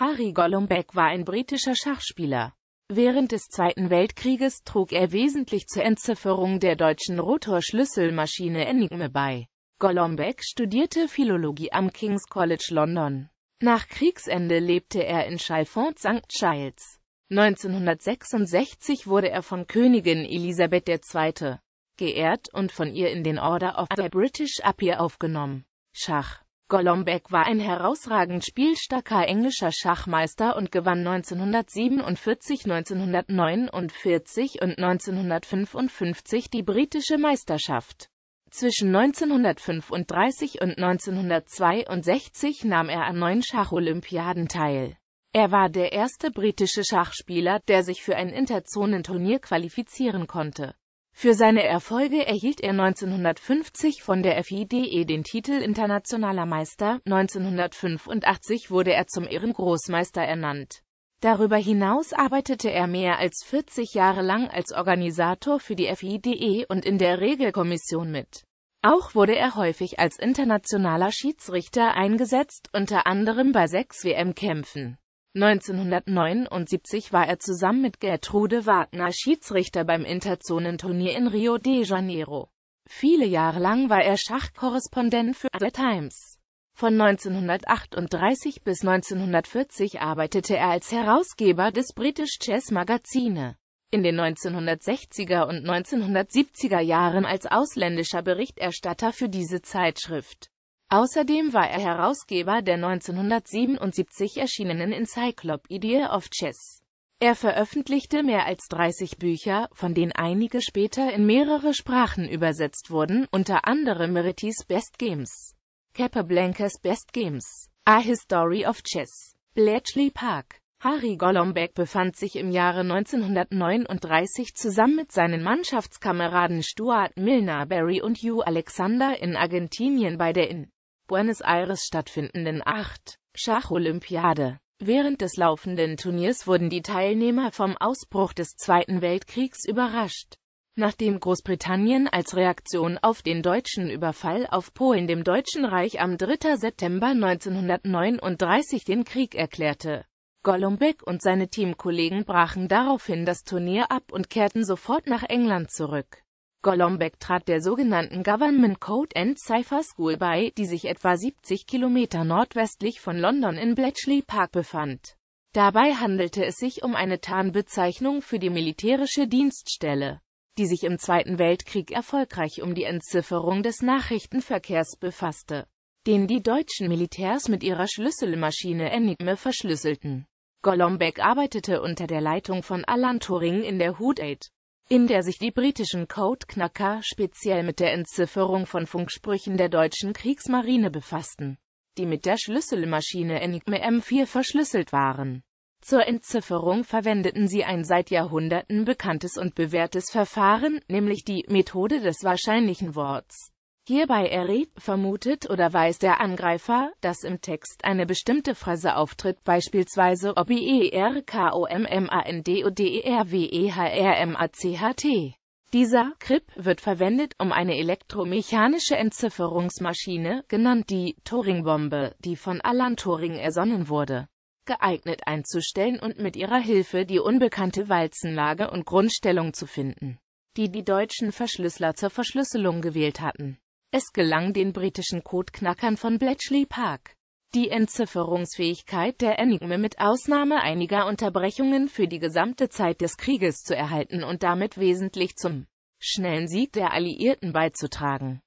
Harry Golombek war ein britischer Schachspieler. Während des Zweiten Weltkrieges trug er wesentlich zur Entzifferung der deutschen Rotorschlüsselmaschine Enigme bei. Golombek studierte Philologie am King's College London. Nach Kriegsende lebte er in Chalfont St. Giles. 1966 wurde er von Königin Elisabeth II. geehrt und von ihr in den Order of the British Appear aufgenommen. Schach Golombek war ein herausragend spielstarker englischer Schachmeister und gewann 1947, 1949 und 1955 die britische Meisterschaft. Zwischen 1935 und 1962 nahm er an neun Schacholympiaden teil. Er war der erste britische Schachspieler, der sich für ein Interzonenturnier qualifizieren konnte. Für seine Erfolge erhielt er 1950 von der FIDE den Titel Internationaler Meister, 1985 wurde er zum Ehrengroßmeister ernannt. Darüber hinaus arbeitete er mehr als 40 Jahre lang als Organisator für die FIDE und in der Regelkommission mit. Auch wurde er häufig als internationaler Schiedsrichter eingesetzt, unter anderem bei sechs WM-Kämpfen 1979 war er zusammen mit Gertrude Wagner Schiedsrichter beim Interzonenturnier in Rio de Janeiro. Viele Jahre lang war er Schachkorrespondent für The Times. Von 1938 bis 1940 arbeitete er als Herausgeber des British Chess Magazine. In den 1960er und 1970er Jahren als ausländischer Berichterstatter für diese Zeitschrift. Außerdem war er Herausgeber der 1977 erschienenen Encyclopedia of Chess. Er veröffentlichte mehr als 30 Bücher, von denen einige später in mehrere Sprachen übersetzt wurden, unter anderem Meritis Best Games, Capablanca's Best Games, A History of Chess, Bletchley Park. Harry Golombek befand sich im Jahre 1939 zusammen mit seinen Mannschaftskameraden Stuart Milner Barry und Hugh Alexander in Argentinien bei der IN. Buenos Aires stattfindenden 8. Schacholympiade. Während des laufenden Turniers wurden die Teilnehmer vom Ausbruch des Zweiten Weltkriegs überrascht. Nachdem Großbritannien als Reaktion auf den deutschen Überfall auf Polen dem Deutschen Reich am 3. September 1939 den Krieg erklärte, Golombek und seine Teamkollegen brachen daraufhin das Turnier ab und kehrten sofort nach England zurück. Golombek trat der sogenannten Government Code and Cipher School bei, die sich etwa 70 Kilometer nordwestlich von London in Bletchley Park befand. Dabei handelte es sich um eine Tarnbezeichnung für die militärische Dienststelle, die sich im Zweiten Weltkrieg erfolgreich um die Entzifferung des Nachrichtenverkehrs befasste, den die deutschen Militärs mit ihrer Schlüsselmaschine Enigme verschlüsselten. Golombek arbeitete unter der Leitung von Alan Turing in der Hood Aid in der sich die britischen Codeknacker speziell mit der Entzifferung von Funksprüchen der deutschen Kriegsmarine befassten, die mit der Schlüsselmaschine Enigma M4 verschlüsselt waren. Zur Entzifferung verwendeten sie ein seit Jahrhunderten bekanntes und bewährtes Verfahren, nämlich die Methode des wahrscheinlichen Worts. Hierbei errät, vermutet oder weiß der Angreifer, dass im Text eine bestimmte Phrase auftritt, beispielsweise obierkommandoderwehermacht. Dieser CRIP wird verwendet, um eine elektromechanische Entzifferungsmaschine, genannt die Turing-Bombe, die von Alan Turing ersonnen wurde, geeignet einzustellen und mit ihrer Hilfe die unbekannte Walzenlage und Grundstellung zu finden, die die deutschen Verschlüsseler zur Verschlüsselung gewählt hatten. Es gelang den britischen Codeknackern von Bletchley Park, die Entzifferungsfähigkeit der Enigme mit Ausnahme einiger Unterbrechungen für die gesamte Zeit des Krieges zu erhalten und damit wesentlich zum schnellen Sieg der Alliierten beizutragen.